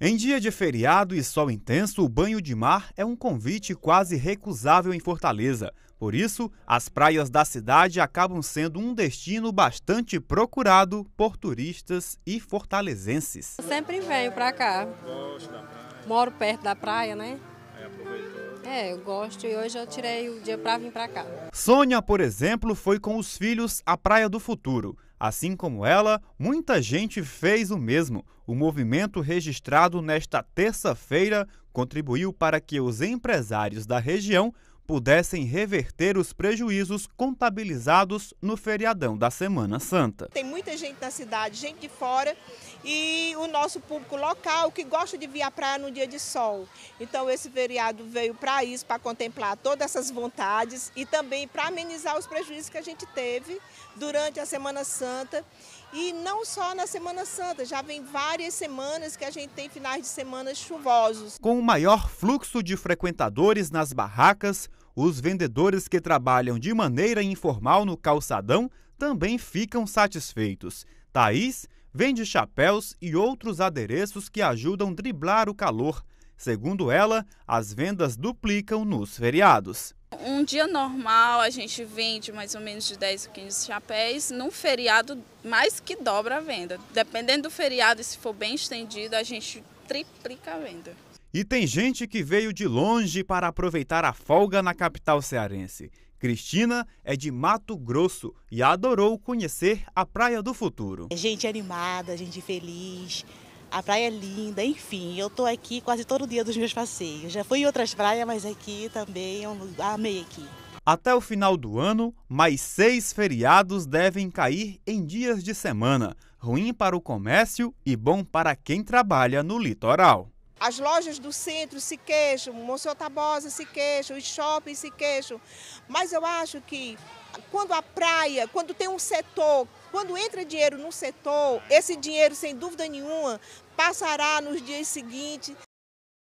Em dia de feriado e sol intenso, o banho de mar é um convite quase recusável em Fortaleza. Por isso, as praias da cidade acabam sendo um destino bastante procurado por turistas e fortalezenses. Sempre venho para cá. Moro perto da praia, né? É, eu gosto e hoje eu tirei o dia para vir para cá. Sônia, por exemplo, foi com os filhos à Praia do Futuro. Assim como ela, muita gente fez o mesmo. O movimento registrado nesta terça-feira contribuiu para que os empresários da região pudessem reverter os prejuízos contabilizados no feriadão da Semana Santa. Tem muita gente na cidade, gente de fora e o nosso público local que gosta de vir à praia no dia de sol. Então esse feriado veio para isso, para contemplar todas essas vontades e também para amenizar os prejuízos que a gente teve durante a Semana Santa e não só na Semana Santa, já vem várias semanas que a gente tem finais de semana chuvosos. Com o maior fluxo de frequentadores nas barracas, os vendedores que trabalham de maneira informal no calçadão também ficam satisfeitos. Thaís vende chapéus e outros adereços que ajudam driblar o calor. Segundo ela, as vendas duplicam nos feriados. Um dia normal a gente vende mais ou menos de 10 a 15 chapéus, num feriado mais que dobra a venda. Dependendo do feriado, se for bem estendido, a gente triplica a venda. E tem gente que veio de longe para aproveitar a folga na capital cearense. Cristina é de Mato Grosso e adorou conhecer a Praia do Futuro. É gente animada, gente feliz, a praia é linda, enfim, eu estou aqui quase todo dia dos meus passeios. Já fui em outras praias, mas aqui também é amei aqui. Até o final do ano, mais seis feriados devem cair em dias de semana. Ruim para o comércio e bom para quem trabalha no litoral. As lojas do centro se queixam, Monsenhor Tabosa se queixam, os shoppings se queixam. Mas eu acho que quando a praia, quando tem um setor quando entra dinheiro no setor, esse dinheiro, sem dúvida nenhuma, passará nos dias seguintes.